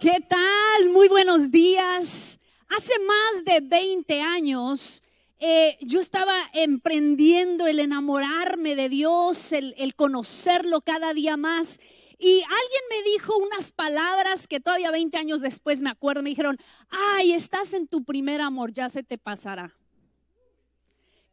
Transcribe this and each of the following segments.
¿Qué tal? Muy buenos días. Hace más de 20 años eh, yo estaba emprendiendo el enamorarme de Dios, el, el conocerlo cada día más. Y alguien me dijo unas palabras que todavía 20 años después me acuerdo, me dijeron, ay, estás en tu primer amor, ya se te pasará.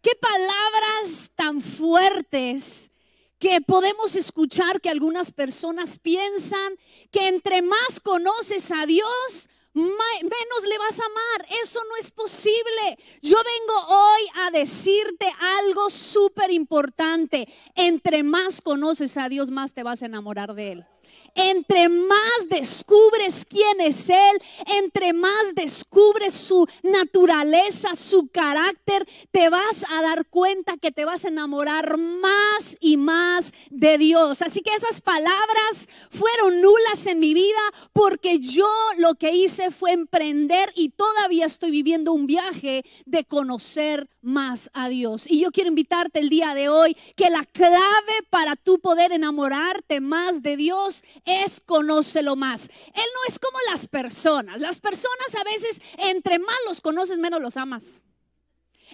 Qué palabras tan fuertes que podemos escuchar que algunas personas piensan que entre más conoces a Dios, menos le vas a amar. Eso no es posible. Yo vengo hoy a decirte algo súper importante. Entre más conoces a Dios, más te vas a enamorar de Él. Entre más descubres quién es Él, entre más descubres su naturaleza, su carácter, te vas a dar cuenta que te vas a enamorar más y más de Dios. Así que esas palabras fueron nulas en mi vida porque yo lo que hice fue emprender y todavía estoy viviendo un viaje de conocer más a Dios. Y yo quiero invitarte el día de hoy que la clave para tú poder enamorarte más de Dios es conócelo más. Él no es como las personas. Las personas a veces entre más los conoces, menos los amas.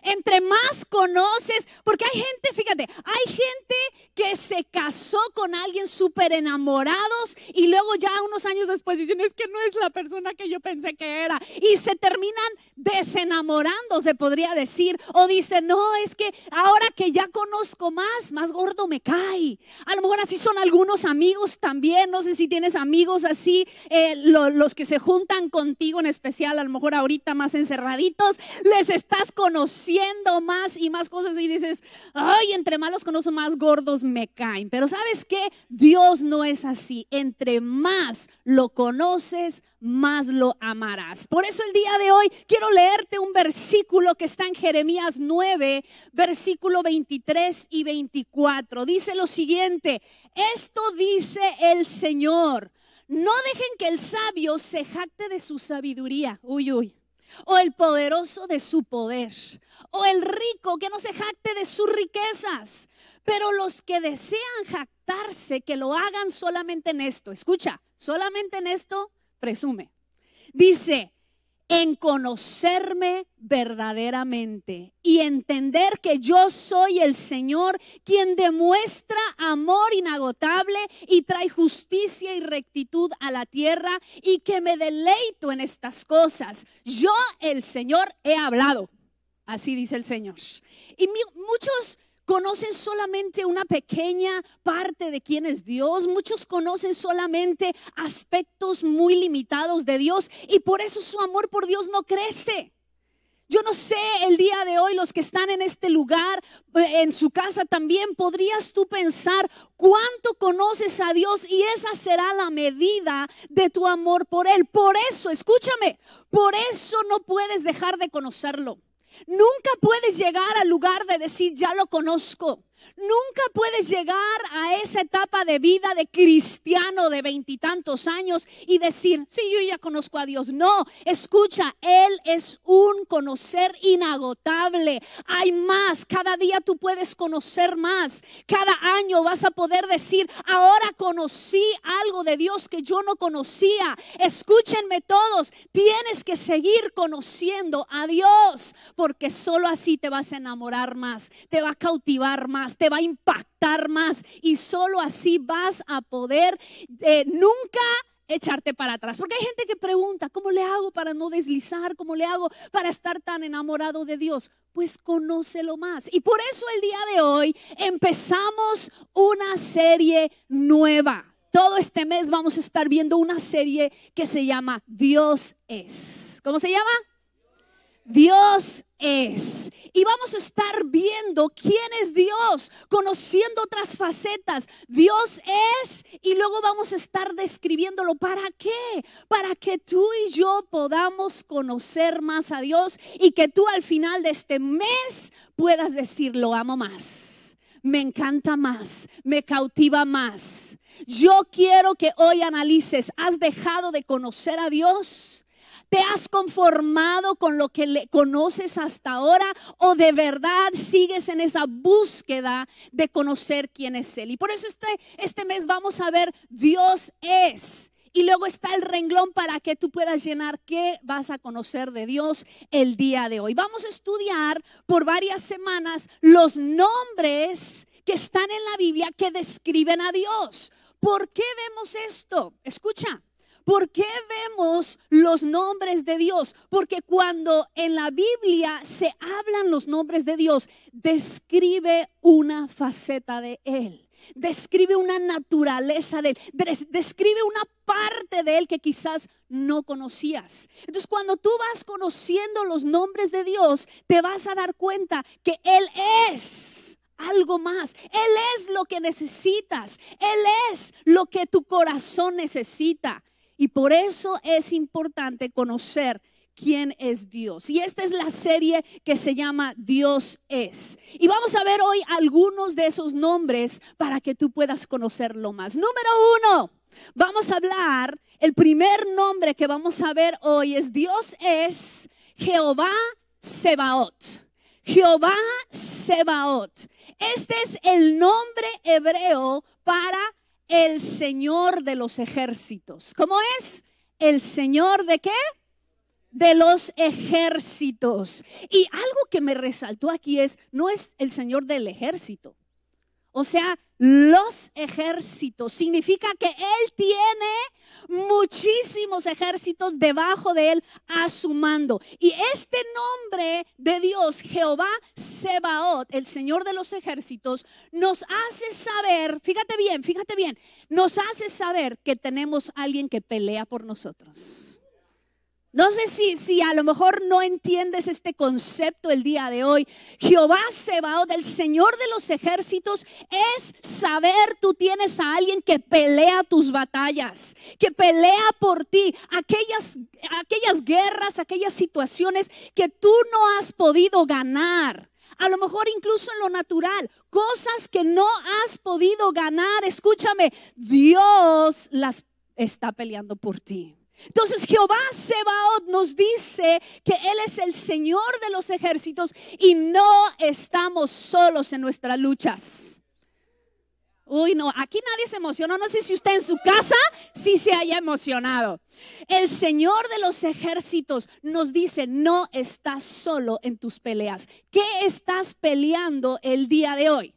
Entre más conoces, porque hay gente, fíjate, hay gente que se casó con alguien súper enamorados y luego ya unos años después dicen, es que no es la persona que yo pensé que era. Y se terminan desenamorando, se podría decir. O dicen, no, es que ahora que ya conozco más, más gordo me cae. A lo mejor así son algunos amigos también. No sé si tienes amigos así, eh, los que se juntan contigo en especial, a lo mejor ahorita más encerraditos, les estás conociendo conociendo más y más cosas y dices, ay, entre más los conozco, más gordos me caen. Pero sabes que Dios no es así. Entre más lo conoces, más lo amarás. Por eso el día de hoy quiero leerte un versículo que está en Jeremías 9, versículo 23 y 24. Dice lo siguiente, esto dice el Señor. No dejen que el sabio se jacte de su sabiduría. Uy, uy o el poderoso de su poder, o el rico que no se jacte de sus riquezas. Pero los que desean jactarse, que lo hagan solamente en esto. Escucha, solamente en esto presume. Dice, en conocerme verdaderamente y entender que yo soy el Señor quien demuestra amor inagotable y trae justicia y rectitud a la tierra y que me deleito en estas cosas. Yo, el Señor, he hablado. Así dice el Señor. Y muchos conocen solamente una pequeña parte de quién es Dios, muchos conocen solamente aspectos muy limitados de Dios y por eso su amor por Dios no crece. Yo no sé el día de hoy, los que están en este lugar, en su casa también, podrías tú pensar cuánto conoces a Dios y esa será la medida de tu amor por Él. Por eso, escúchame, por eso no puedes dejar de conocerlo. Nunca puedes llegar al lugar de decir, ya lo conozco. Nunca puedes llegar a esa etapa de vida de cristiano de veintitantos años y decir, sí, yo ya conozco a Dios. No, escucha, Él es un conocer inagotable. Hay más, cada día tú puedes conocer más. Cada año vas a poder decir, ahora conocí algo de Dios que yo no conocía. Escúchenme todos, tienes que seguir conociendo a Dios porque solo así te vas a enamorar más, te va a cautivar más te va a impactar más y solo así vas a poder eh, nunca echarte para atrás. Porque hay gente que pregunta, ¿cómo le hago para no deslizar? ¿Cómo le hago para estar tan enamorado de Dios? Pues conócelo más. Y por eso el día de hoy empezamos una serie nueva. Todo este mes vamos a estar viendo una serie que se llama Dios es. ¿Cómo se llama? Dios es. Y vamos a estar viendo quién es Dios, conociendo otras facetas. Dios es y luego vamos a estar describiéndolo. ¿Para qué? Para que tú y yo podamos conocer más a Dios y que tú al final de este mes puedas decir, lo amo más me encanta más, me cautiva más. Yo quiero que hoy analices, ¿has dejado de conocer a Dios? ¿Te has conformado con lo que le conoces hasta ahora o de verdad sigues en esa búsqueda de conocer quién es Él? Y por eso este, este mes vamos a ver Dios es. Y luego está el renglón para que tú puedas llenar qué vas a conocer de Dios el día de hoy. Vamos a estudiar por varias semanas los nombres que están en la Biblia que describen a Dios. ¿Por qué vemos esto? Escucha, ¿Por qué vemos los nombres de Dios? Porque cuando en la Biblia se hablan los nombres de Dios, describe una faceta de Él, describe una naturaleza de Él, describe una parte de Él que quizás no conocías. Entonces cuando tú vas conociendo los nombres de Dios, te vas a dar cuenta que Él es algo más. Él es lo que necesitas. Él es lo que tu corazón necesita. Y por eso es importante conocer quién es Dios. Y esta es la serie que se llama Dios es. Y vamos a ver hoy algunos de esos nombres para que tú puedas conocerlo más. Número uno, vamos a hablar, el primer nombre que vamos a ver hoy es Dios es Jehová Sebaot. Jehová Sebaot. Este es el nombre hebreo para el Señor de los ejércitos. ¿Cómo es? El Señor de qué? De los ejércitos. Y algo que me resaltó aquí es, no es el Señor del ejército, o sea, los ejércitos. Significa que Él tiene muchísimos ejércitos debajo de Él a su mando. Y este nombre de Dios, Jehová Sebaot, el Señor de los ejércitos, nos hace saber, fíjate bien, fíjate bien, nos hace saber que tenemos alguien que pelea por nosotros. No sé si, si, a lo mejor no entiendes este concepto el día de hoy. Jehová Sebaot, el Señor de los ejércitos, es saber tú tienes a alguien que pelea tus batallas, que pelea por ti aquellas, aquellas guerras, aquellas situaciones que tú no has podido ganar a lo mejor incluso en lo natural, cosas que no has podido ganar, escúchame, Dios las está peleando por ti. Entonces Jehová Sebaot nos dice que Él es el Señor de los ejércitos y no estamos solos en nuestras luchas. Uy, no, aquí nadie se emocionó. No sé si usted en su casa sí se haya emocionado. El Señor de los ejércitos nos dice, no estás solo en tus peleas. ¿Qué estás peleando el día de hoy?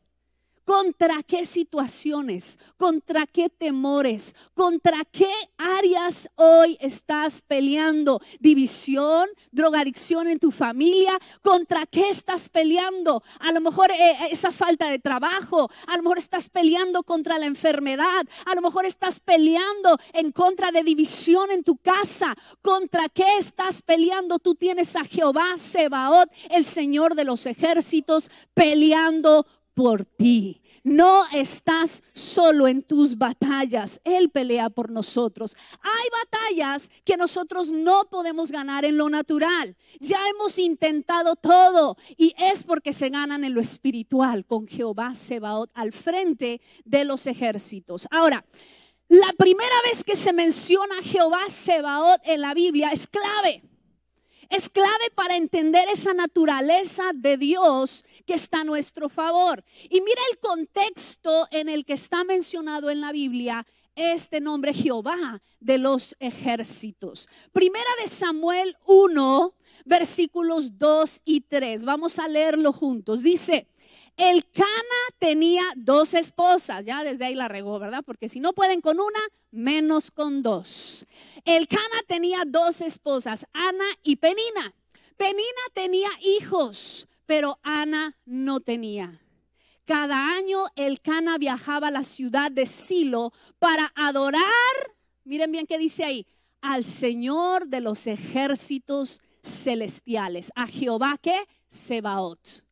contra qué situaciones, contra qué temores, contra qué áreas hoy estás peleando. División, drogadicción en tu familia, contra qué estás peleando. A lo mejor eh, eh, esa falta de trabajo, a lo mejor estás peleando contra la enfermedad, a lo mejor estás peleando en contra de división en tu casa. ¿Contra qué estás peleando? Tú tienes a Jehová Sebaot, el Señor de los ejércitos, peleando por ti. No estás solo en tus batallas. Él pelea por nosotros. Hay batallas que nosotros no podemos ganar en lo natural. Ya hemos intentado todo y es porque se ganan en lo espiritual con Jehová Sebaot al frente de los ejércitos. Ahora, la primera vez que se menciona Jehová Sebaot en la Biblia es clave es clave para entender esa naturaleza de Dios que está a nuestro favor. Y mira el contexto en el que está mencionado en la Biblia este nombre Jehová de los ejércitos. Primera de Samuel 1, versículos 2 y 3. Vamos a leerlo juntos. Dice, el Cana tenía dos esposas, ya desde ahí la regó, ¿verdad? Porque si no pueden con una, menos con dos. El Cana tenía dos esposas, Ana y Penina. Penina tenía hijos, pero Ana no tenía. Cada año el Cana viajaba a la ciudad de Silo para adorar, miren bien qué dice ahí, al Señor de los ejércitos celestiales, a Jehová que se Sebaot.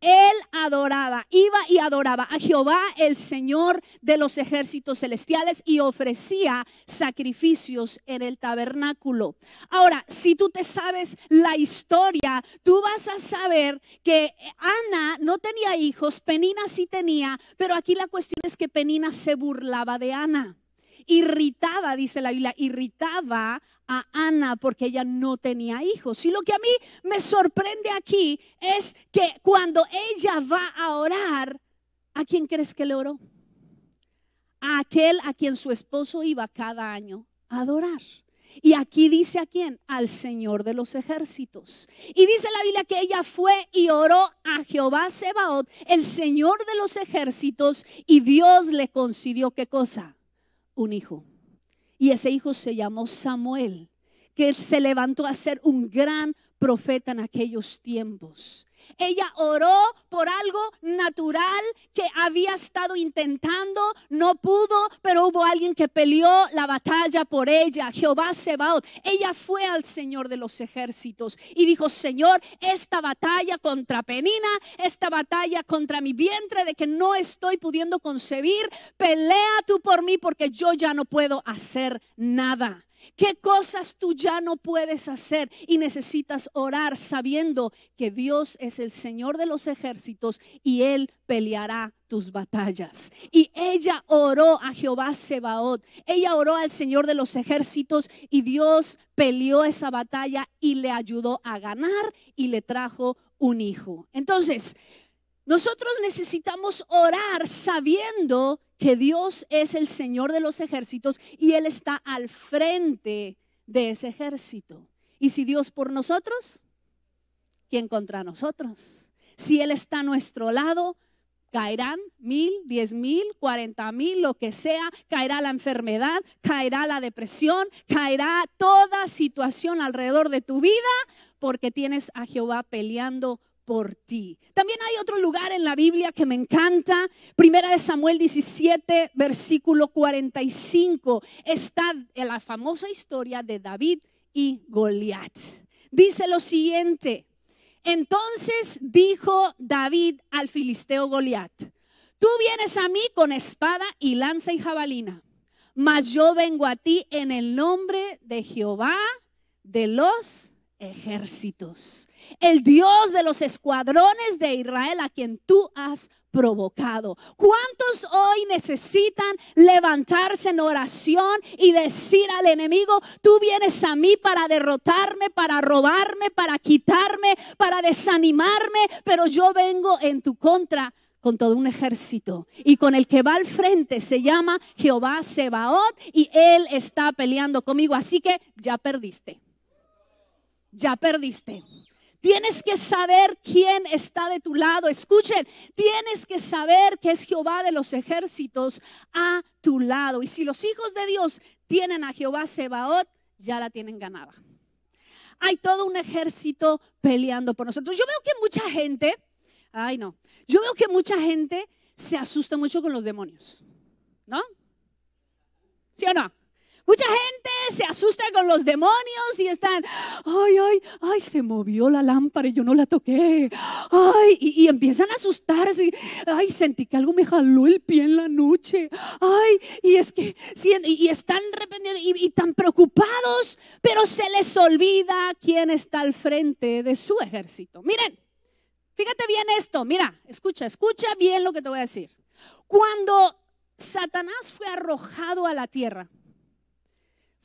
Él adoraba, iba y adoraba a Jehová, el Señor de los ejércitos celestiales, y ofrecía sacrificios en el tabernáculo. Ahora, si tú te sabes la historia, tú vas a saber que Ana no tenía hijos, Penina sí tenía, pero aquí la cuestión es que Penina se burlaba de Ana irritaba, dice la Biblia, irritaba a Ana porque ella no tenía hijos. Y lo que a mí me sorprende aquí es que cuando ella va a orar, ¿a quién crees que le oró? A aquel a quien su esposo iba cada año a adorar. Y aquí dice a quién? Al Señor de los ejércitos. Y dice la Biblia que ella fue y oró a Jehová Sebaot, el Señor de los ejércitos, y Dios le concedió qué cosa? un hijo. Y ese hijo se llamó Samuel, que se levantó a ser un gran profeta en aquellos tiempos. Ella oró por algo natural que había estado intentando, no pudo, pero hubo alguien que peleó la batalla por ella, Jehová Sebaot. Ella fue al Señor de los ejércitos y dijo, Señor, esta batalla contra Penina, esta batalla contra mi vientre de que no estoy pudiendo concebir, pelea tú por mí porque yo ya no puedo hacer nada. ¿Qué cosas tú ya no puedes hacer y necesitas orar sabiendo que Dios es el Señor de los ejércitos y Él peleará tus batallas? Y ella oró a Jehová Sebaot, ella oró al Señor de los ejércitos y Dios peleó esa batalla y le ayudó a ganar y le trajo un hijo. Entonces, nosotros necesitamos orar sabiendo que Dios es el Señor de los ejércitos y Él está al frente de ese ejército. Y si Dios por nosotros, ¿quién contra nosotros? Si Él está a nuestro lado, caerán mil, diez mil, cuarenta mil, lo que sea, caerá la enfermedad, caerá la depresión, caerá toda situación alrededor de tu vida, porque tienes a Jehová peleando ti. También hay otro lugar en la Biblia que me encanta. Primera de Samuel 17, versículo 45. Está en la famosa historia de David y Goliat. Dice lo siguiente. Entonces dijo David al filisteo Goliat, tú vienes a mí con espada y lanza y jabalina, mas yo vengo a ti en el nombre de Jehová de los ejércitos, el Dios de los escuadrones de Israel a quien tú has provocado. ¿Cuántos hoy necesitan levantarse en oración y decir al enemigo, tú vienes a mí para derrotarme, para robarme, para quitarme, para desanimarme, pero yo vengo en tu contra? con todo un ejército y con el que va al frente se llama Jehová Sebaot y él está peleando conmigo, así que ya perdiste ya perdiste. Tienes que saber quién está de tu lado. Escuchen, tienes que saber que es Jehová de los ejércitos a tu lado. Y si los hijos de Dios tienen a Jehová Sebaot, ya la tienen ganada. Hay todo un ejército peleando por nosotros. Yo veo que mucha gente, ay no, yo veo que mucha gente se asusta mucho con los demonios. ¿No? ¿Sí o no? Mucha gente se asusta con los demonios y están, ay, ay, ay, se movió la lámpara y yo no la toqué. Ay, y, empiezan a asustarse. Ay, sentí que algo me jaló el pie en la noche. Ay, y es que, y, están arrepentidos y tan preocupados, pero se les olvida quién está al frente de su ejército. Miren, fíjate bien esto, mira, escucha, escucha bien lo que te voy a decir. Cuando Satanás fue arrojado a la tierra,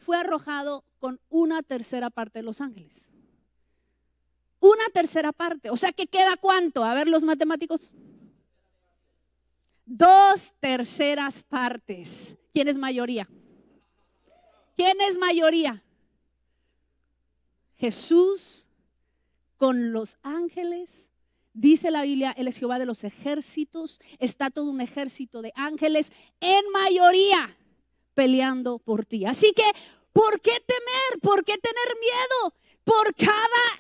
fue arrojado con una tercera parte de los ángeles. Una tercera parte. O sea que queda cuánto? A ver los matemáticos. Dos terceras partes. ¿Quién es mayoría? ¿Quién es mayoría? Jesús con los ángeles. Dice la Biblia, Él es Jehová de los ejércitos. Está todo un ejército de ángeles en mayoría peleando por ti. Así que, ¿por qué temer? ¿Por qué tener miedo? Por cada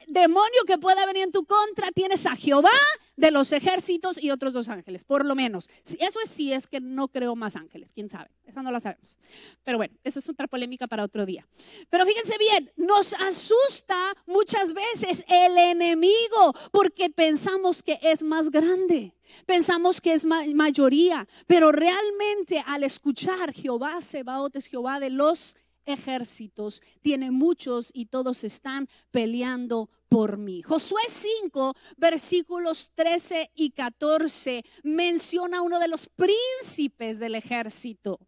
demonio que pueda venir en tu contra, tienes a Jehová de los ejércitos y otros dos ángeles, por lo menos. Eso es si es que no creo más ángeles, quién sabe, esa no la sabemos. Pero bueno, esa es otra polémica para otro día. Pero fíjense bien, nos asusta muchas veces el enemigo porque pensamos que es más grande, pensamos que es mayoría, pero realmente al escuchar Jehová Sebaot es Jehová de los ejércitos, tiene muchos y todos están peleando por mí. Josué 5, versículos 13 y 14 menciona a uno de los príncipes del ejército.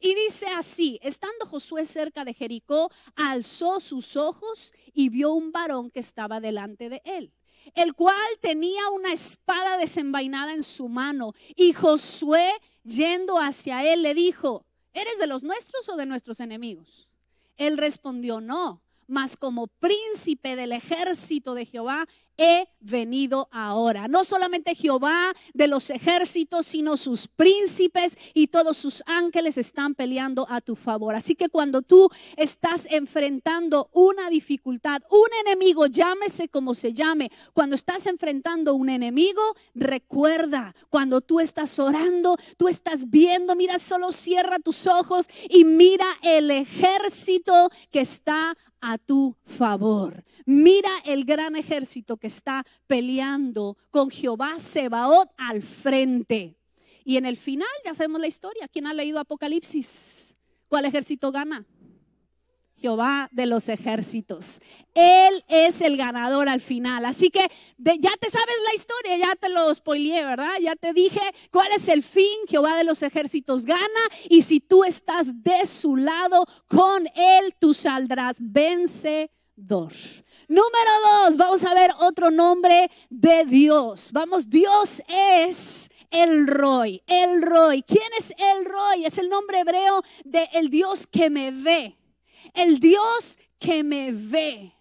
Y dice así, estando Josué cerca de Jericó, alzó sus ojos y vio un varón que estaba delante de él el cual tenía una espada desenvainada en su mano. Y Josué, yendo hacia él, le dijo, ¿eres de los nuestros o de nuestros enemigos? Él respondió, no, mas como príncipe del ejército de Jehová, he venido ahora. No solamente Jehová de los ejércitos, sino sus príncipes y todos sus ángeles están peleando a tu favor. Así que cuando tú estás enfrentando una dificultad, un enemigo, llámese como se llame, cuando estás enfrentando un enemigo, recuerda, cuando tú estás orando, tú estás viendo, mira, solo cierra tus ojos y mira el ejército que está a tu favor. Mira el gran ejército que está peleando con Jehová Sebaot al frente. Y en el final ya sabemos la historia. ¿Quién ha leído Apocalipsis? ¿Cuál ejército gana? Jehová de los ejércitos. Él es el ganador al final. Así que ya te sabes la historia, ya te lo spoileé, ¿verdad? Ya te dije cuál es el fin. Jehová de los ejércitos gana y si tú estás de su lado, con él tú saldrás Vence. Dos. Número dos, vamos a ver otro nombre de Dios. Vamos, Dios es el Roy, el Roy. ¿Quién es el Roy? Es el nombre hebreo de el Dios que me ve, el Dios que me ve.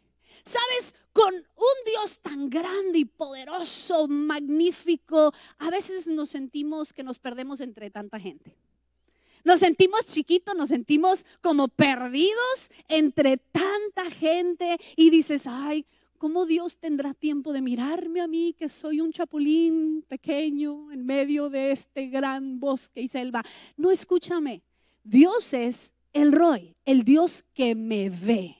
¿Sabes? Con un Dios tan grande y poderoso, magnífico, a veces nos sentimos que nos perdemos entre tanta gente. Nos sentimos chiquitos, nos sentimos como perdidos entre tanta gente y dices, ay, ¿cómo Dios tendrá tiempo de mirarme a mí que soy un chapulín pequeño en medio de este gran bosque y selva? No escúchame, Dios es el Roy, el Dios que me ve.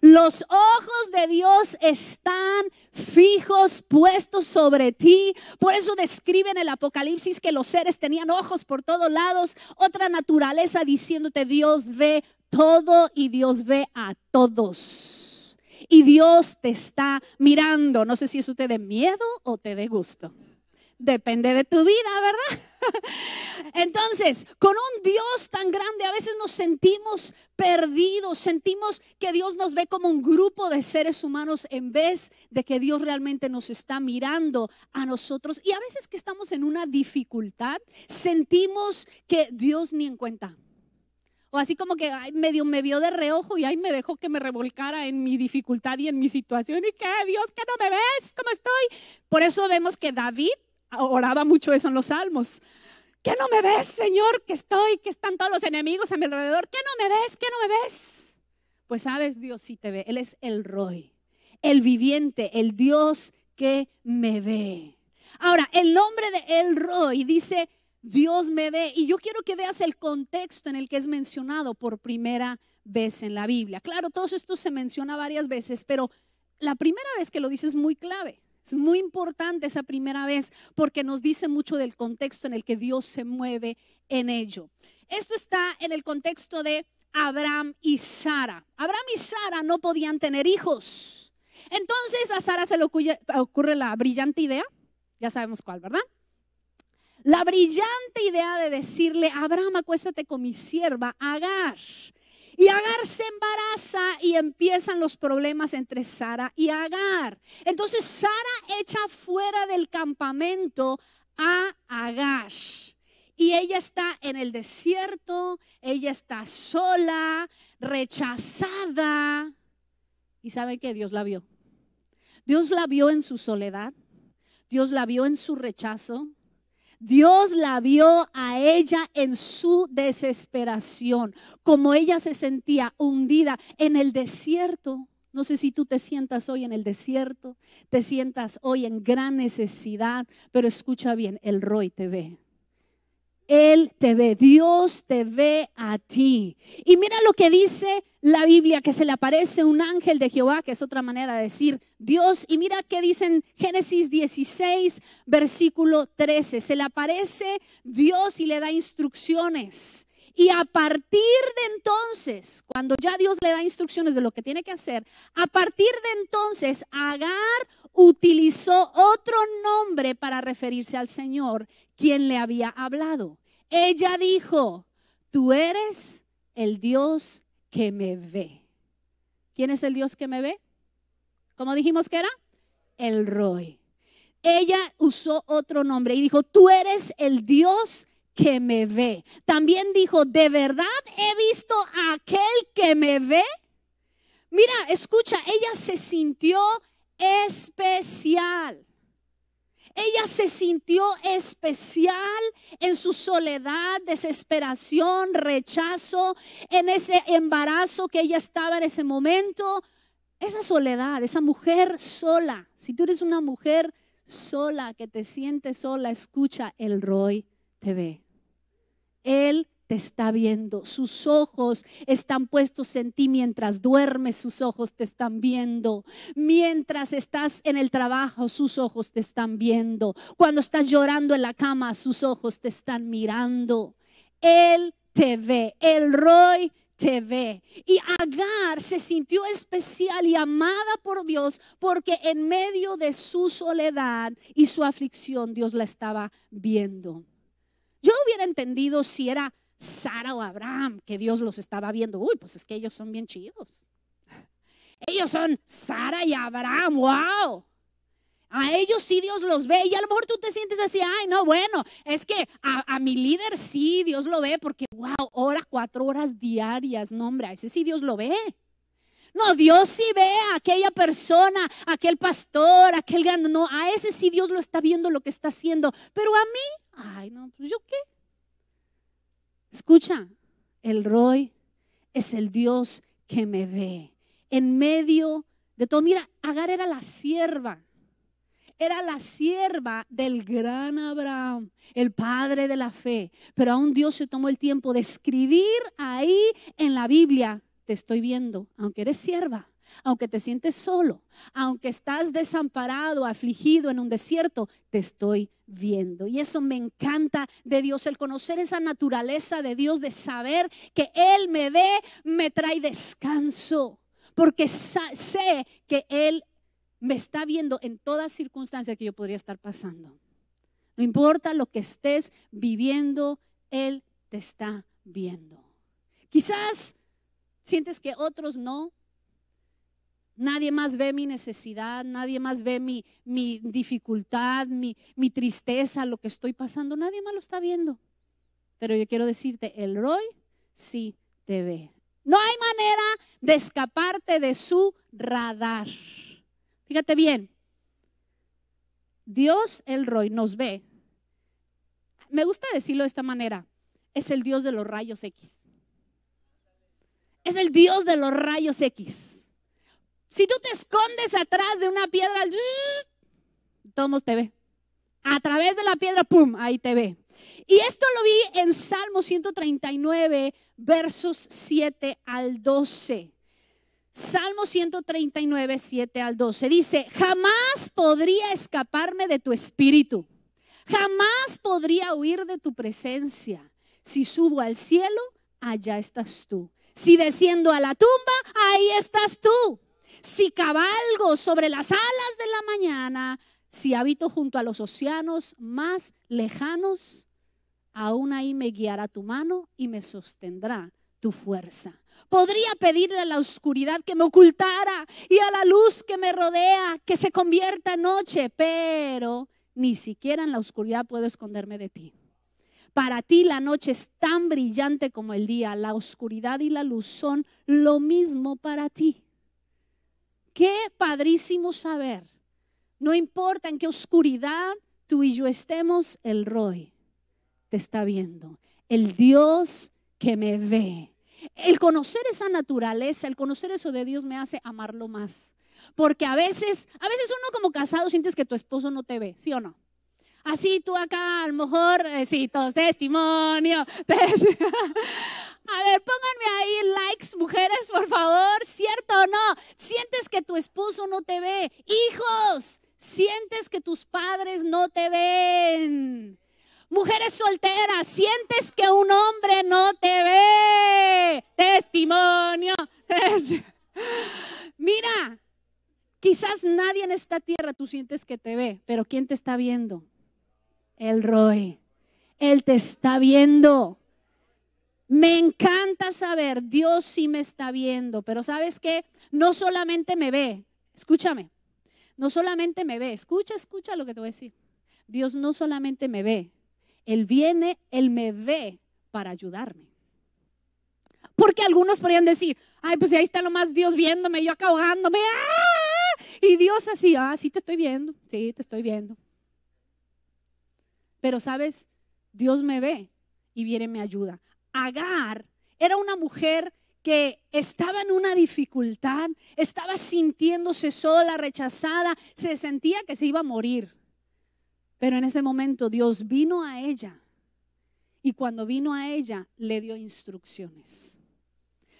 Los ojos de Dios están fijos, puestos sobre ti. Por eso describe en el Apocalipsis que los seres tenían ojos por todos lados, otra naturaleza diciéndote Dios ve todo y Dios ve a todos. Y Dios te está mirando. No sé si eso te dé miedo o te dé gusto depende de tu vida, ¿verdad? Entonces, con un Dios tan grande, a veces nos sentimos perdidos, sentimos que Dios nos ve como un grupo de seres humanos en vez de que Dios realmente nos está mirando a nosotros. Y a veces que estamos en una dificultad, sentimos que Dios ni en cuenta. O así como que medio me vio de reojo y ahí me dejó que me revolcara en mi dificultad y en mi situación. Y que Dios, que no me ves, cómo estoy. Por eso vemos que David oraba mucho eso en los salmos. ¿Qué no me ves, Señor? Que estoy, que están todos los enemigos a mi alrededor. ¿Qué no me ves? ¿Qué no me ves? Pues sabes, Dios sí te ve. Él es el Roy, el viviente, el Dios que me ve. Ahora, el nombre de El Roy dice, Dios me ve. Y yo quiero que veas el contexto en el que es mencionado por primera vez en la Biblia. Claro, todo esto se menciona varias veces, pero la primera vez que lo dice es muy clave. Es muy importante esa primera vez porque nos dice mucho del contexto en el que Dios se mueve en ello. Esto está en el contexto de Abraham y Sara. Abraham y Sara no podían tener hijos. Entonces a Sara se le ocurre, la brillante idea, ya sabemos cuál, ¿verdad? La brillante idea de decirle, Abraham, acuéstate con mi sierva Agar. Y Agar se embaraza y empiezan los problemas entre Sara y Agar. Entonces Sara echa fuera del campamento a Agar. Y ella está en el desierto, ella está sola, rechazada. Y sabe que Dios la vio. Dios la vio en su soledad, Dios la vio en su rechazo, Dios la vio a ella en su desesperación, como ella se sentía hundida en el desierto. No sé si tú te sientas hoy en el desierto, te sientas hoy en gran necesidad, pero escucha bien, el Roy te ve. Él te ve, Dios te ve a ti. Y mira lo que dice la Biblia, que se le aparece un ángel de Jehová, que es otra manera de decir Dios. Y mira que dicen Génesis 16, versículo 13, se le aparece Dios y le da instrucciones. Y a partir de entonces, cuando ya Dios le da instrucciones de lo que tiene que hacer, a partir de entonces Agar utilizó otro nombre para referirse al Señor, quien le había hablado. Ella dijo, tú eres el Dios que me ve. ¿Quién es el Dios que me ve? ¿Cómo dijimos que era? El Roy. Ella usó otro nombre y dijo, tú eres el Dios que que me ve. También dijo, de verdad he visto a aquel que me ve. Mira, escucha, ella se sintió especial. Ella se sintió especial en su soledad, desesperación, rechazo, en ese embarazo que ella estaba en ese momento. Esa soledad, esa mujer sola. Si tú eres una mujer sola que te sientes sola, escucha, el Roy te ve. Él te está viendo, sus ojos están puestos en ti mientras duermes, sus ojos te están viendo, mientras estás en el trabajo, sus ojos te están viendo, cuando estás llorando en la cama, sus ojos te están mirando. Él te ve, el Roy te ve. Y Agar se sintió especial y amada por Dios porque en medio de su soledad y su aflicción Dios la estaba viendo. Yo hubiera entendido si era Sara o Abraham que Dios los estaba viendo. Uy, pues es que ellos son bien chidos. Ellos son Sara y Abraham, wow. A ellos sí Dios los ve y a lo mejor tú te sientes así, ay, no, bueno, es que a, mi líder sí Dios lo ve porque, wow, hora, cuatro horas diarias, no, hombre, a ese sí Dios lo ve. No, Dios sí ve a aquella persona, aquel pastor, aquel gano. No, a ese sí Dios lo está viendo lo que está haciendo. Pero a mí, Ay, no, pues yo qué. Escucha, el Roy es el Dios que me ve. En medio de todo, mira, Agar era la sierva. Era la sierva del gran Abraham, el padre de la fe. Pero aún Dios se tomó el tiempo de escribir ahí en la Biblia, te estoy viendo, aunque eres sierva aunque te sientes solo, aunque estás desamparado, afligido en un desierto, te estoy viendo. Y eso me encanta de Dios, el conocer esa naturaleza de Dios, de saber que Él me ve, me trae descanso, porque sé que Él me está viendo en todas circunstancias que yo podría estar pasando. No importa lo que estés viviendo, Él te está viendo. Quizás sientes que otros no, Nadie más ve mi necesidad, nadie más ve mi, dificultad, mi, mi tristeza, lo que estoy pasando. Nadie más lo está viendo. Pero yo quiero decirte, el Roy sí te ve. No hay manera de escaparte de su radar. Fíjate bien, Dios el Roy nos ve. Me gusta decirlo de esta manera. Es el Dios de los rayos X. Es el Dios de los rayos X. Si tú te escondes atrás de una piedra, todos te ve. A través de la piedra, ¡pum! Ahí te ve. Y esto lo vi en Salmo 139, versos 7 al 12. Salmo 139, 7 al 12. Dice, jamás podría escaparme de tu espíritu. Jamás podría huir de tu presencia. Si subo al cielo, allá estás tú. Si desciendo a la tumba, ahí estás tú si cabalgo sobre las alas de la mañana, si habito junto a los océanos más lejanos, aún ahí me guiará tu mano y me sostendrá tu fuerza. Podría pedirle a la oscuridad que me ocultara y a la luz que me rodea que se convierta en noche, pero ni siquiera en la oscuridad puedo esconderme de ti. Para ti la noche es tan brillante como el día, la oscuridad y la luz son lo mismo para ti. Qué padrísimo saber. No importa en qué oscuridad tú y yo estemos, el Roy te está viendo. El Dios que me ve. El conocer esa naturaleza, el conocer eso de Dios me hace amarlo más. Porque a veces, a veces uno como casado sientes que tu esposo no te ve, ¿sí o no? Así tú acá, a lo mejor, eh, sí, testimonio. A ver, pónganme ahí likes, mujeres, por favor. ¿Cierto o no? Sientes que tu esposo no te ve. Hijos, sientes que tus padres no te ven. Mujeres solteras, sientes que un hombre no te ve. Testimonio. Mira, quizás nadie en esta tierra tú sientes que te ve, pero ¿quién te está viendo? El Roy. Él te está viendo. Me encanta saber, Dios sí me está viendo, pero sabes que no solamente me ve, escúchame, no solamente me ve, escucha, escucha lo que te voy a decir. Dios no solamente me ve, Él viene, Él me ve para ayudarme. Porque algunos podrían decir, ay, pues ahí está lo más Dios viéndome, yo acabándome ¡ah!". y Dios así, ah, sí te estoy viendo, sí te estoy viendo. Pero sabes, Dios me ve y viene me ayuda. Agar era una mujer que estaba en una dificultad, estaba sintiéndose sola, rechazada, se sentía que se iba a morir. Pero en ese momento Dios vino a ella y cuando vino a ella le dio instrucciones.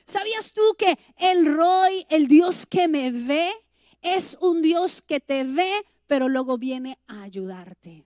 ¿Sabías tú que el Roy, el Dios que me ve, es un Dios que te ve, pero luego viene a ayudarte?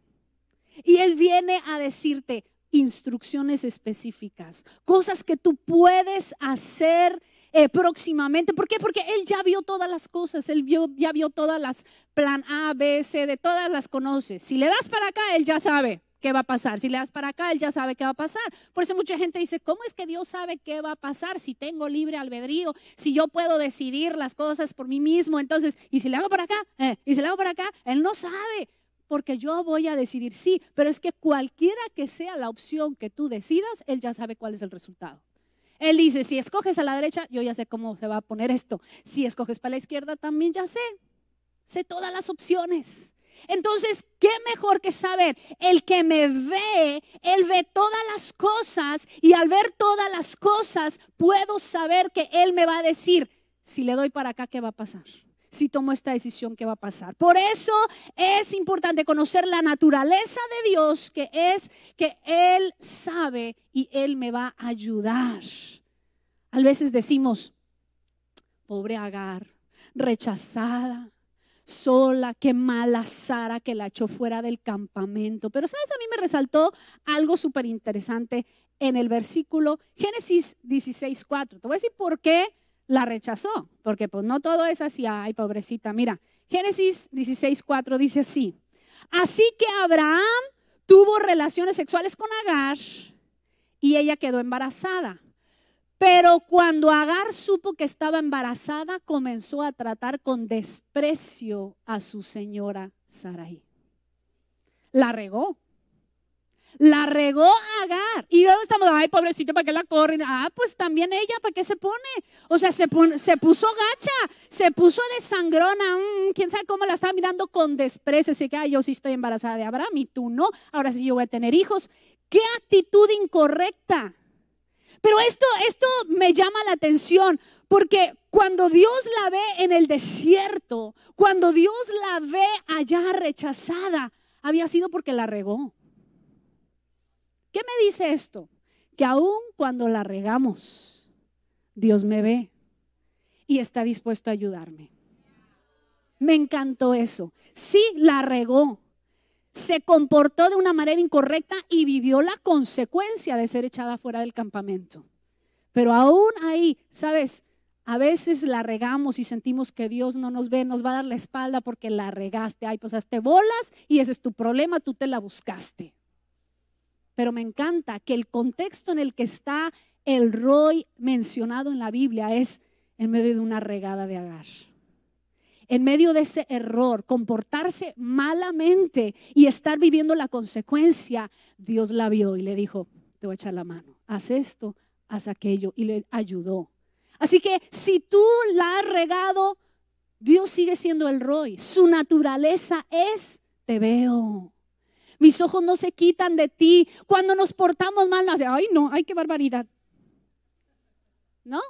Y Él viene a decirte, instrucciones específicas, cosas que tú puedes hacer eh, próximamente. ¿Por qué? Porque Él ya vio todas las cosas, Él vio, ya vio todas las plan A, B, C, de todas las conoce. Si le das para acá, Él ya sabe qué va a pasar. Si le das para acá, Él ya sabe qué va a pasar. Por eso mucha gente dice, ¿cómo es que Dios sabe qué va a pasar si tengo libre albedrío, si yo puedo decidir las cosas por mí mismo? Entonces, ¿y si le hago para acá? Eh, ¿Y si le hago para acá? Él no sabe porque yo voy a decidir sí, pero es que cualquiera que sea la opción que tú decidas, él ya sabe cuál es el resultado. Él dice, si escoges a la derecha, yo ya sé cómo se va a poner esto. Si escoges para la izquierda, también ya sé. Sé todas las opciones. Entonces, ¿qué mejor que saber? El que me ve, él ve todas las cosas y al ver todas las cosas puedo saber que él me va a decir, si le doy para acá, ¿qué va a pasar? si tomo esta decisión, ¿qué va a pasar? Por eso es importante conocer la naturaleza de Dios, que es que Él sabe y Él me va a ayudar. A veces decimos, pobre Agar, rechazada, sola, qué mala Sara que la echó fuera del campamento. Pero sabes, a mí me resaltó algo súper interesante en el versículo Génesis 16.4, Te voy a decir por qué la rechazó, porque pues no todo es así, ay pobrecita, mira, Génesis 16.4 dice así, así que Abraham tuvo relaciones sexuales con Agar y ella quedó embarazada. Pero cuando Agar supo que estaba embarazada, comenzó a tratar con desprecio a su señora Sarai. La regó, la regó Agar. Y luego estamos, ay, pobrecita, ¿para qué la corren? Ah, pues también ella, ¿para qué se pone? O sea, se, se puso gacha, se puso de sangrona. Mm, quién sabe cómo la estaba mirando con desprecio. Así que, ay, yo sí estoy embarazada de Abraham y tú no. Ahora sí yo voy a tener hijos. ¡Qué actitud incorrecta! Pero esto, esto me llama la atención porque cuando Dios la ve en el desierto, cuando Dios la ve allá rechazada, había sido porque la regó. ¿Qué me dice esto? Que aun cuando la regamos, Dios me ve y está dispuesto a ayudarme. Me encantó eso. Sí, la regó. Se comportó de una manera incorrecta y vivió la consecuencia de ser echada fuera del campamento. Pero aún ahí, ¿sabes? A veces la regamos y sentimos que Dios no nos ve, nos va a dar la espalda porque la regaste. Ay, pues hazte bolas y ese es tu problema, tú te la buscaste. Pero me encanta que el contexto en el que está el Roy mencionado en la Biblia es en medio de una regada de Agar. En medio de ese error, comportarse malamente y estar viviendo la consecuencia, Dios la vio y le dijo, te voy a echar la mano, haz esto, haz aquello, y le ayudó. Así que si tú la has regado, Dios sigue siendo el Roy. Su naturaleza es, te veo, mis ojos no se quitan de ti. Cuando nos portamos mal, ay no, ay qué barbaridad. ¿No?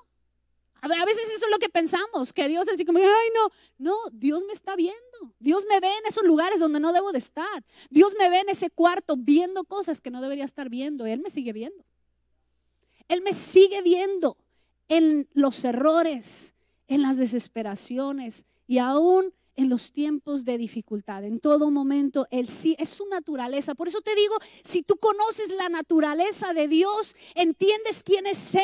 A veces eso es lo que pensamos, que Dios es así como, ay no, no, Dios me está viendo, Dios me ve en esos lugares donde no debo de estar, Dios me ve en ese cuarto viendo cosas que no debería estar viendo, Él me sigue viendo, Él me sigue viendo en los errores, en las desesperaciones y aún en los tiempos de dificultad, en todo momento, Él sí, es su naturaleza. Por eso te digo, si tú conoces la naturaleza de Dios, entiendes quién es Él,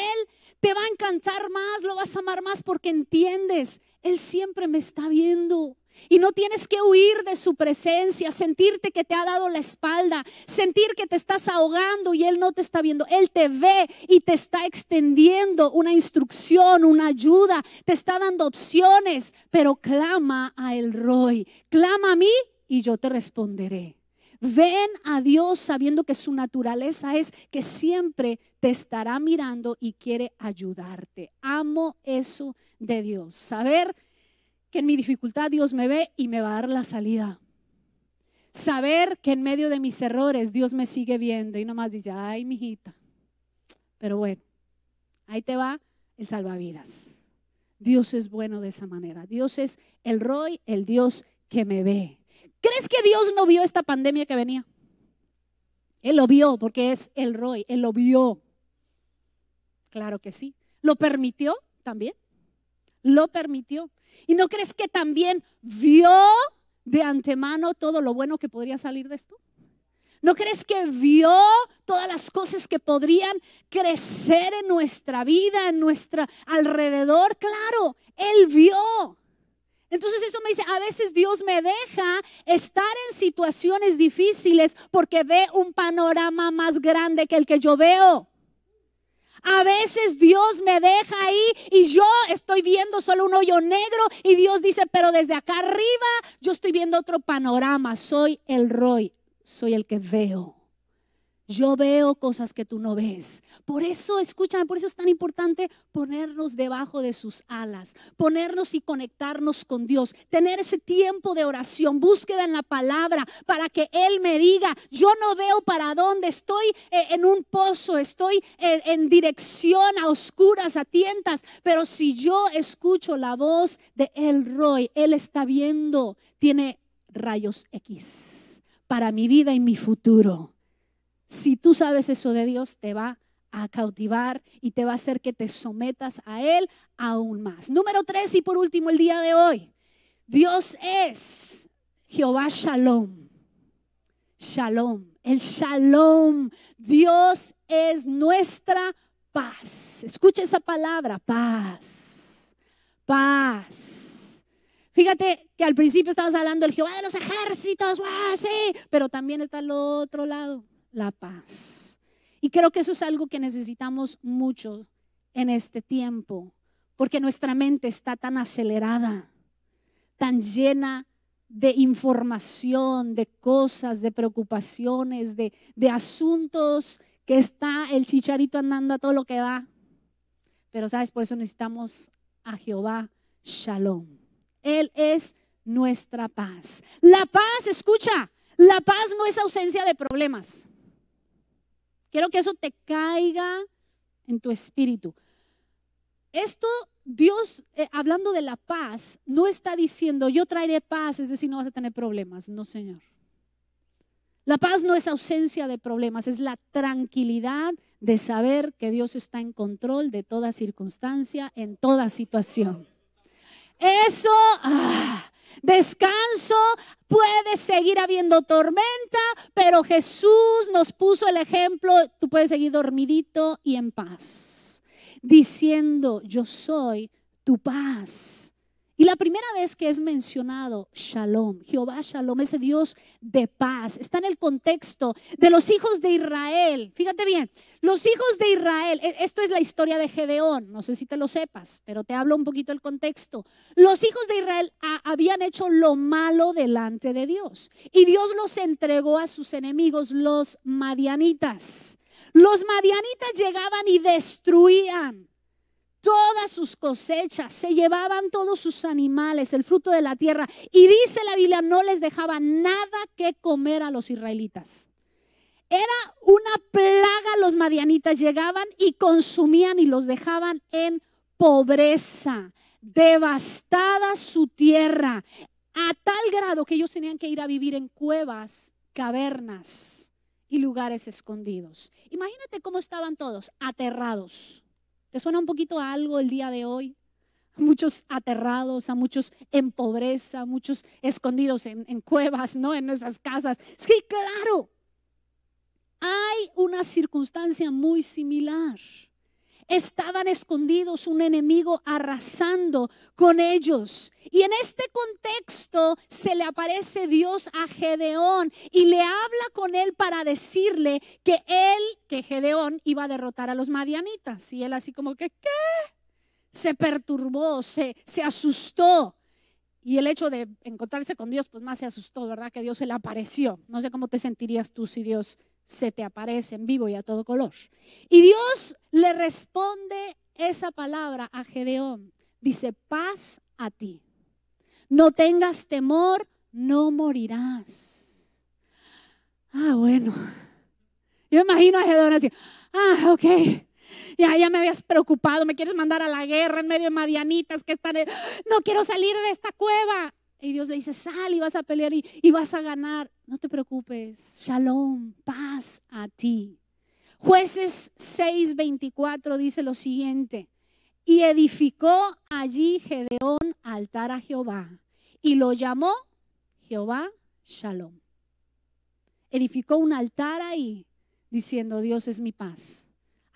te va a encantar más, lo vas a amar más porque entiendes, Él siempre me está viendo. Y no tienes que huir de su presencia, sentirte que te ha dado la espalda, sentir que te estás ahogando y Él no te está viendo. Él te ve y te está extendiendo una instrucción, una ayuda, te está dando opciones, pero clama a El Roy, clama a mí y yo te responderé. Ven a Dios sabiendo que su naturaleza es que siempre te estará mirando y quiere ayudarte. Amo eso de Dios, saber en mi dificultad Dios me ve y me va a dar la salida. Saber que en medio de mis errores Dios me sigue viendo y no más dice, ay, mijita. Pero bueno, ahí te va el salvavidas. Dios es bueno de esa manera. Dios es el Roy, el Dios que me ve. ¿Crees que Dios no vio esta pandemia que venía? Él lo vio porque es el Roy, él lo vio. Claro que sí. ¿Lo permitió también? lo permitió. ¿Y no crees que también vio de antemano todo lo bueno que podría salir de esto? ¿No crees que vio todas las cosas que podrían crecer en nuestra vida, en nuestro alrededor? Claro, Él vio. Entonces eso me dice, a veces Dios me deja estar en situaciones difíciles porque ve un panorama más grande que el que yo veo. A veces Dios me deja ahí y yo estoy viendo solo un hoyo negro y Dios dice, pero desde acá arriba yo estoy viendo otro panorama. Soy el Roy, soy el que veo. Yo veo cosas que tú no ves. Por eso, escúchame, por eso es tan importante ponernos debajo de sus alas, ponernos y conectarnos con Dios, tener ese tiempo de oración, búsqueda en la palabra, para que Él me diga, yo no veo para dónde, estoy eh, en un pozo, estoy eh, en, dirección a oscuras, a tientas, pero si yo escucho la voz de El Roy, Él está viendo, tiene rayos X para mi vida y mi futuro. Si tú sabes eso de Dios, te va a cautivar y te va a hacer que te sometas a Él aún más. Número tres y por último el día de hoy. Dios es Jehová Shalom. Shalom. El shalom. Dios es nuestra paz. Escucha esa palabra, paz. Paz. Fíjate que al principio estabas hablando del Jehová de los ejércitos, pero también está el otro lado la paz. Y creo que eso es algo que necesitamos mucho en este tiempo, porque nuestra mente está tan acelerada, tan llena de información, de cosas, de preocupaciones, de, asuntos, que está el chicharito andando a todo lo que va Pero, ¿sabes? Por eso necesitamos a Jehová Shalom. Él es nuestra paz. La paz, escucha, la paz no es ausencia de problemas. Quiero que eso te caiga en tu espíritu. Esto Dios, eh, hablando de la paz, no está diciendo yo traeré paz, es decir, no vas a tener problemas. No, Señor. La paz no es ausencia de problemas, es la tranquilidad de saber que Dios está en control de toda circunstancia, en toda situación. Eso, ah, descanso, puede seguir habiendo tormenta, pero Jesús nos puso el ejemplo, tú puedes seguir dormidito y en paz, diciendo, yo soy tu paz. Y la primera vez que es mencionado Shalom, Jehová Shalom, ese Dios de paz, está en el contexto de los hijos de Israel. Fíjate bien, los hijos de Israel, e, esto es la historia de Gedeón, no sé si te lo sepas, pero te hablo un poquito el contexto. Los hijos de Israel habían hecho lo malo delante de Dios y Dios los entregó a sus enemigos, los madianitas. Los madianitas llegaban y destruían todas sus cosechas, se llevaban todos sus animales, el fruto de la tierra. Y dice la Biblia, no les dejaba nada que comer a los israelitas. Era una plaga los madianitas, llegaban y consumían y los dejaban en pobreza, devastada su tierra, a tal grado que ellos tenían que ir a vivir en cuevas, cavernas y lugares escondidos. Imagínate cómo estaban todos, aterrados suena un poquito a algo el día de hoy? A muchos aterrados, a muchos en pobreza, muchos escondidos en, en cuevas, ¿no? En nuestras casas. Sí, claro. Hay una circunstancia muy similar estaban escondidos, un enemigo arrasando con ellos. Y en este contexto se le aparece Dios a Gedeón y le habla con él para decirle que él, que Gedeón, iba a derrotar a los madianitas. Y él así como que, ¿qué? Se perturbó, se, se asustó. Y el hecho de encontrarse con Dios, pues más se asustó, ¿verdad? Que Dios se le apareció. No sé cómo te sentirías tú si Dios se te aparece en vivo y a todo color. Y Dios le responde esa palabra a Gedeón. Dice, paz a ti. No tengas temor, no morirás. Ah, bueno. Yo imagino a Gedeón así, ah, ok, ya, me habías preocupado, me quieres mandar a la guerra en medio de Madianitas que están, no quiero salir de esta cueva. Y Dios le dice, sal y vas a pelear y, y vas a ganar. No te preocupes, shalom, paz a ti. Jueces 6:24 dice lo siguiente, y edificó allí Gedeón altar a Jehová y lo llamó Jehová Shalom. Edificó un altar ahí diciendo, Dios es mi paz.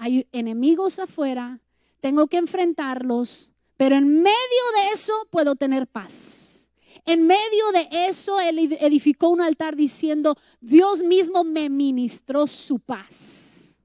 Hay enemigos afuera, tengo que enfrentarlos, pero en medio de eso puedo tener paz. En medio de eso él edificó un altar diciendo, Dios mismo me ministró su paz.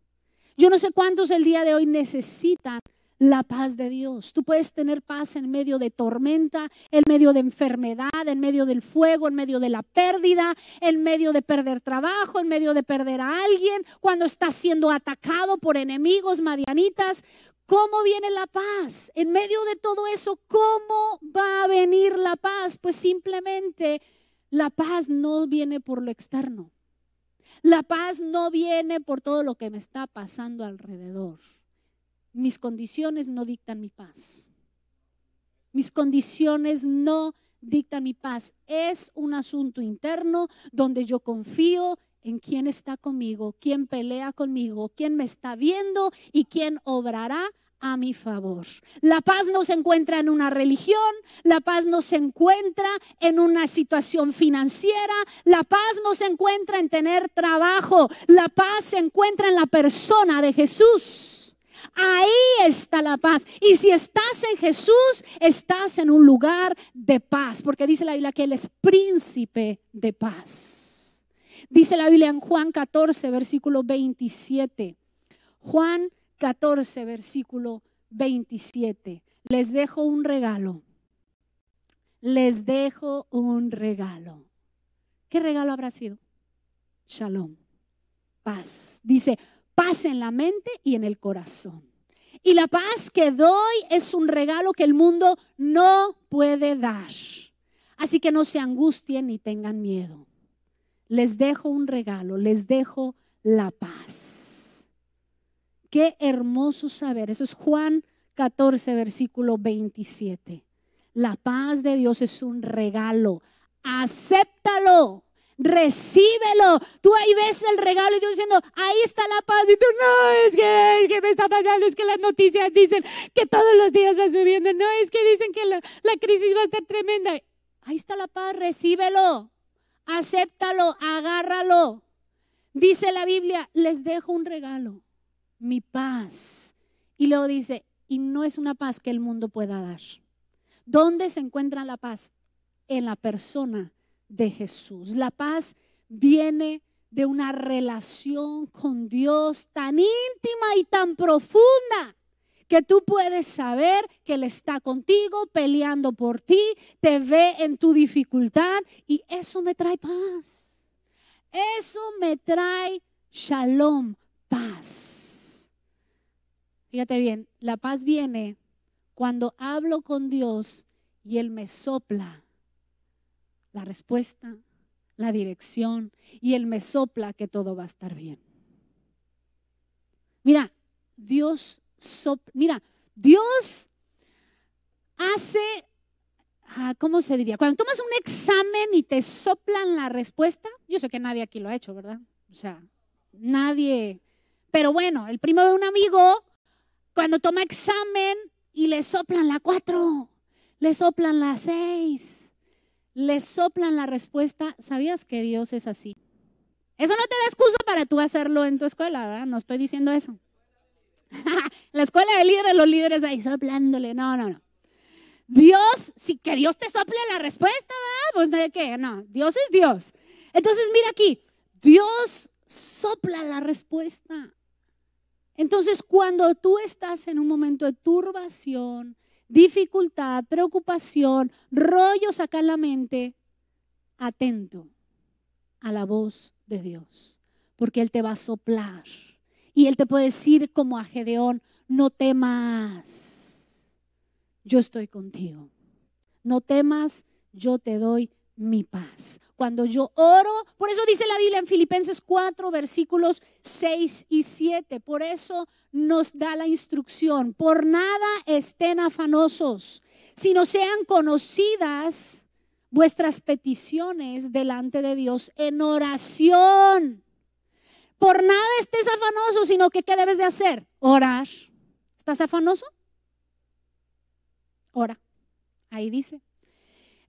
Yo no sé cuántos el día de hoy necesitan la paz de Dios. Tú puedes tener paz en medio de tormenta, en medio de enfermedad, en medio del fuego, en medio de la pérdida, en medio de perder trabajo, en medio de perder a alguien, cuando estás siendo atacado por enemigos, madianitas. ¿Cómo viene la paz? En medio de todo eso, ¿cómo va a venir la paz? Pues simplemente la paz no viene por lo externo. La paz no viene por todo lo que me está pasando alrededor mis condiciones no dictan mi paz. Mis condiciones no dictan mi paz. Es un asunto interno donde yo confío en quién está conmigo, quién pelea conmigo, quién me está viendo y quién obrará a mi favor. La paz no se encuentra en una religión, la paz no se encuentra en una situación financiera, la paz no se encuentra en tener trabajo, la paz se encuentra en la persona de Jesús. Ahí está la paz. Y si estás en Jesús, estás en un lugar de paz, porque dice la Biblia que Él es príncipe de paz. Dice la Biblia en Juan 14, versículo 27. Juan 14, versículo 27. Les dejo un regalo. Les dejo un regalo. ¿Qué regalo habrá sido? Shalom. Paz. Dice, paz en la mente y en el corazón. Y la paz que doy es un regalo que el mundo no puede dar. Así que no se angustien ni tengan miedo. Les dejo un regalo, les dejo la paz. Qué hermoso saber. Eso es Juan 14, versículo 27. La paz de Dios es un regalo. Acéptalo recíbelo. Tú ahí ves el regalo y Dios diciendo, ahí está la paz. Y tú, no, es que, me está pasando, es que las noticias dicen que todos los días va subiendo. No, es que dicen que la, la crisis va a estar tremenda. Ahí está la paz, recíbelo, acéptalo, agárralo. Dice la Biblia, les dejo un regalo, mi paz. Y luego dice, y no es una paz que el mundo pueda dar. ¿Dónde se encuentra la paz? En la persona de Jesús. La paz viene de una relación con Dios tan íntima y tan profunda que tú puedes saber que Él está contigo, peleando por ti, te ve en tu dificultad y eso me trae paz. Eso me trae shalom, paz. Fíjate bien, la paz viene cuando hablo con Dios y Él me sopla la respuesta, la dirección y Él me sopla que todo va a estar bien. Mira, Dios mira, Dios hace, ah, ¿cómo se diría? Cuando tomas un examen y te soplan la respuesta, yo sé que nadie aquí lo ha hecho, ¿verdad? O sea, nadie, pero bueno, el primo de un amigo, cuando toma examen y le soplan la 4, le soplan la seis le soplan la respuesta, ¿sabías que Dios es así? Eso no te da excusa para tú hacerlo en tu escuela, ¿verdad? No estoy diciendo eso. la escuela de líderes, los líderes ahí soplándole, no, no, no. Dios, si que Dios te sople la respuesta, ¿verdad? Pues de qué, no, Dios es Dios. Entonces mira aquí, Dios sopla la respuesta. Entonces cuando tú estás en un momento de turbación, dificultad, preocupación, Rollo sacar la mente, atento a la voz de Dios, porque Él te va a soplar y Él te puede decir como a Gedeón, no temas, yo estoy contigo, no temas, yo te doy mi paz. Cuando yo oro, por eso dice la Biblia en Filipenses 4, versículos 6 y 7, por eso nos da la instrucción, por nada estén afanosos, sino sean conocidas vuestras peticiones delante de Dios en oración. Por nada estés afanoso, sino que ¿qué debes de hacer? Orar. ¿Estás afanoso? Ora. Ahí dice.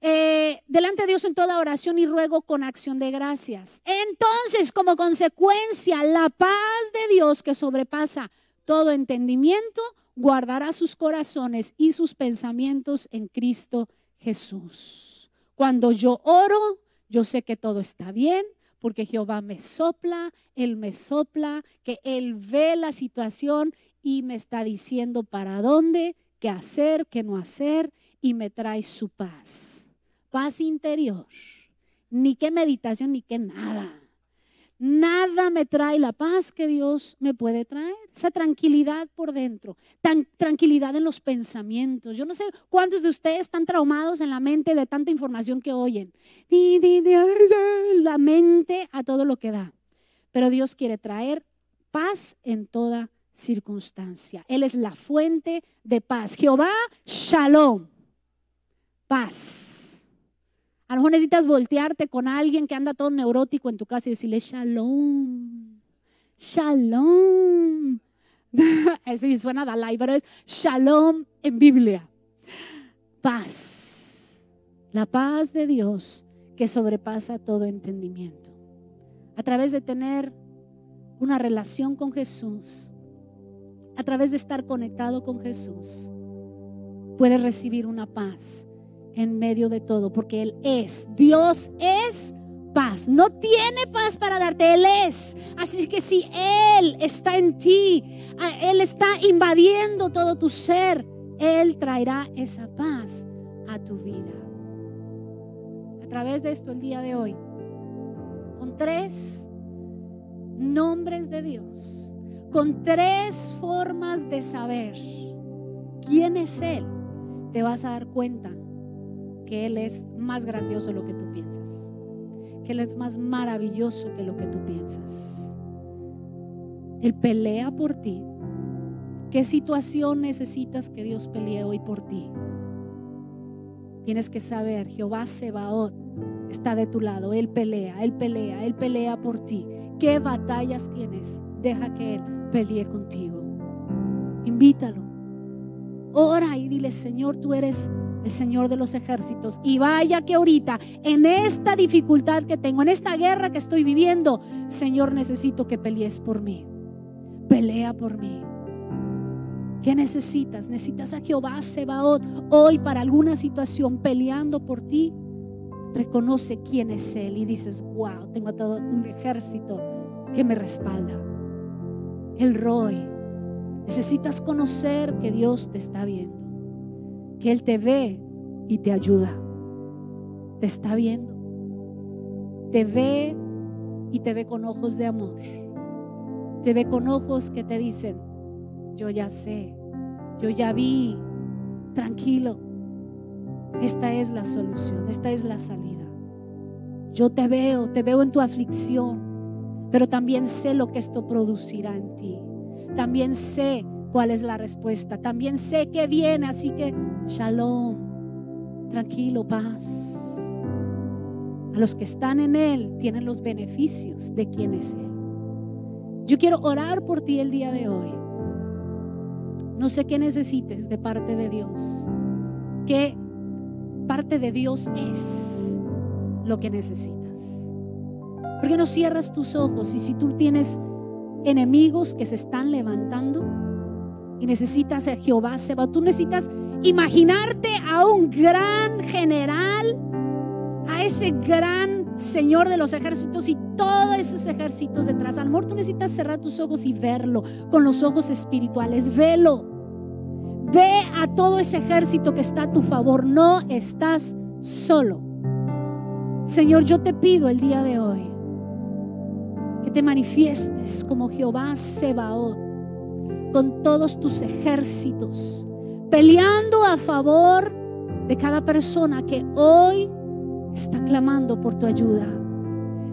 Eh, delante de Dios en toda oración y ruego con acción de gracias. Entonces, como consecuencia, la paz de Dios que sobrepasa todo entendimiento, guardará sus corazones y sus pensamientos en Cristo Jesús. Cuando yo oro, yo sé que todo está bien, porque Jehová me sopla, Él me sopla, que Él ve la situación y me está diciendo para dónde, qué hacer, qué no hacer, y me trae su paz paz interior. Ni qué meditación, ni qué nada. Nada me trae la paz que Dios me puede traer. Esa tranquilidad por dentro, tan, tranquilidad en los pensamientos. Yo no sé cuántos de ustedes están traumados en la mente de tanta información que oyen. La mente a todo lo que da. Pero Dios quiere traer paz en toda circunstancia. Él es la fuente de paz. Jehová, shalom. Paz. A lo mejor necesitas voltearte con alguien que anda todo neurótico en tu casa y decirle, shalom, shalom. sí, suena Dalai, pero es shalom en Biblia. Paz, la paz de Dios que sobrepasa todo entendimiento. A través de tener una relación con Jesús, a través de estar conectado con Jesús, puedes recibir una paz en medio de todo, porque Él es, Dios es paz. No tiene paz para darte, Él es. Así que si Él está en ti, ah, Él está invadiendo todo tu ser, Él traerá esa paz a tu vida. A través de esto el día de hoy, con tres nombres de Dios, con tres formas de saber quién es Él, te vas a dar cuenta que Él es más grandioso de lo que tú piensas, que Él es más maravilloso que lo que tú piensas. Él pelea por ti. ¿Qué situación necesitas que Dios pelee hoy por ti? Tienes que saber, Jehová Sebaot está de tu lado, Él pelea, Él pelea, Él pelea por ti. ¿Qué batallas tienes? Deja que Él pelee contigo. Invítalo. Ora y dile, Señor, tú eres el Señor de los ejércitos. Y vaya que ahorita, en esta dificultad que tengo, en esta guerra que estoy viviendo, Señor, necesito que pelees por mí. Pelea por mí. ¿Qué necesitas? ¿Necesitas a Jehová Sebaot hoy para alguna situación peleando por ti? Reconoce quién es Él y dices, wow, tengo todo un ejército que me respalda. El Roy. Necesitas conocer que Dios te está viendo que Él te ve y te ayuda. Te está viendo. Te ve y te ve con ojos de amor. Te ve con ojos que te dicen, yo ya sé, yo ya vi, tranquilo. Esta es la solución, esta es la salida. Yo te veo, te veo en tu aflicción, pero también sé lo que esto producirá en ti. También sé cuál es la respuesta. También sé que viene, así que shalom, tranquilo, paz. A los que están en Él tienen los beneficios de quien es Él. Yo quiero orar por ti el día de hoy. No sé qué necesites de parte de Dios. ¿Qué parte de Dios es lo que necesitas? porque no cierras tus ojos? Y si tú tienes enemigos que se están levantando, y necesitas a Jehová Seba. Tú necesitas imaginarte a un gran general, a ese gran Señor de los ejércitos y todos esos ejércitos detrás. Amor tú necesitas cerrar tus ojos y verlo con los ojos espirituales. Velo. Ve a todo ese ejército que está a tu favor. No estás solo. Señor, yo te pido el día de hoy que te manifiestes como Jehová Sebaot con todos tus ejércitos, peleando a favor de cada persona que hoy está clamando por tu ayuda.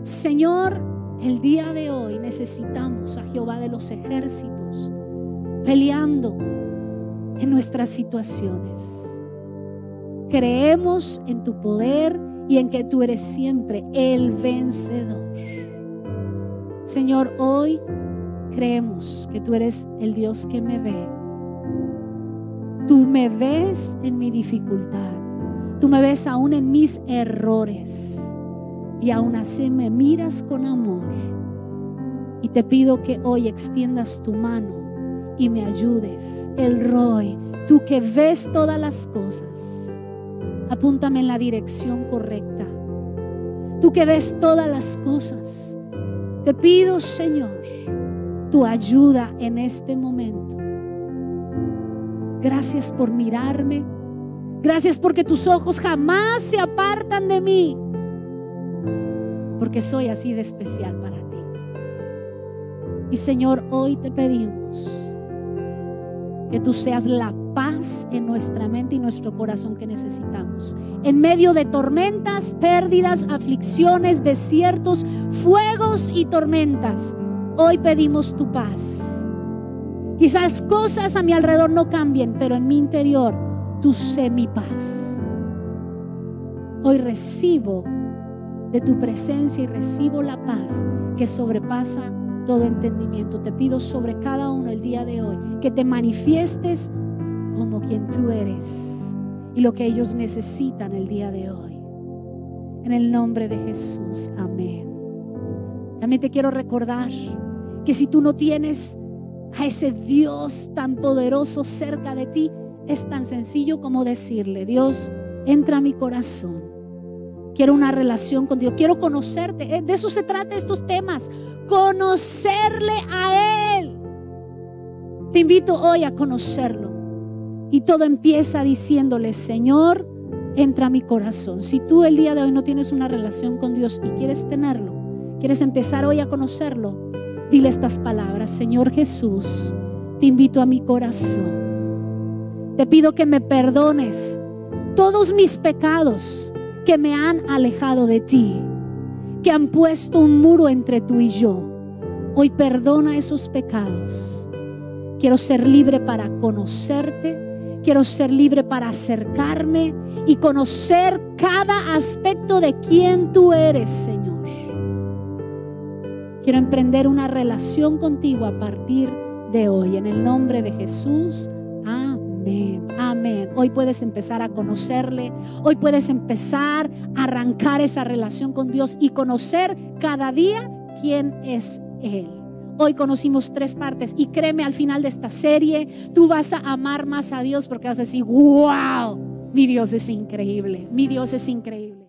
Señor, el día de hoy necesitamos a Jehová de los ejércitos peleando en nuestras situaciones. Creemos en tu poder y en que tú eres siempre el vencedor. Señor, hoy creemos que tú eres el Dios que me ve. Tú me ves en mi dificultad. Tú me ves aún en mis errores. Y aún así me miras con amor. Y te pido que hoy extiendas tu mano y me ayudes. El Roy, tú que ves todas las cosas, apúntame en la dirección correcta. Tú que ves todas las cosas, te pido, Señor, tu ayuda en este momento. Gracias por mirarme. Gracias porque tus ojos jamás se apartan de mí. Porque soy así de especial para ti. Y Señor, hoy te pedimos que tú seas la paz en nuestra mente y nuestro corazón que necesitamos. En medio de tormentas, pérdidas, aflicciones, desiertos, fuegos y tormentas. Hoy pedimos tu paz. Quizás cosas a mi alrededor no cambien, pero en mi interior tú sé mi paz. Hoy recibo de tu presencia y recibo la paz que sobrepasa todo entendimiento. Te pido sobre cada uno el día de hoy que te manifiestes como quien tú eres y lo que ellos necesitan el día de hoy. En el nombre de Jesús, amén. También te quiero recordar que si tú no tienes a ese Dios tan poderoso cerca de ti, es tan sencillo como decirle, Dios, entra a mi corazón. Quiero una relación con Dios, quiero conocerte. Eh, de eso se trata estos temas, conocerle a Él. Te invito hoy a conocerlo. Y todo empieza diciéndole, Señor, entra a mi corazón. Si tú el día de hoy no tienes una relación con Dios y quieres tenerlo, quieres empezar hoy a conocerlo, Dile estas palabras, Señor Jesús, te invito a mi corazón. Te pido que me perdones todos mis pecados que me han alejado de ti, que han puesto un muro entre tú y yo. Hoy perdona esos pecados. Quiero ser libre para conocerte. Quiero ser libre para acercarme y conocer cada aspecto de quién tú eres, Señor. Quiero emprender una relación contigo a partir de hoy. En el nombre de Jesús. Amén, amén. Hoy puedes empezar a conocerle, hoy puedes empezar a arrancar esa relación con Dios y conocer cada día quién es Él. Hoy conocimos tres partes y créeme, al final de esta serie tú vas a amar más a Dios porque vas a decir, wow, mi Dios es increíble, mi Dios es increíble.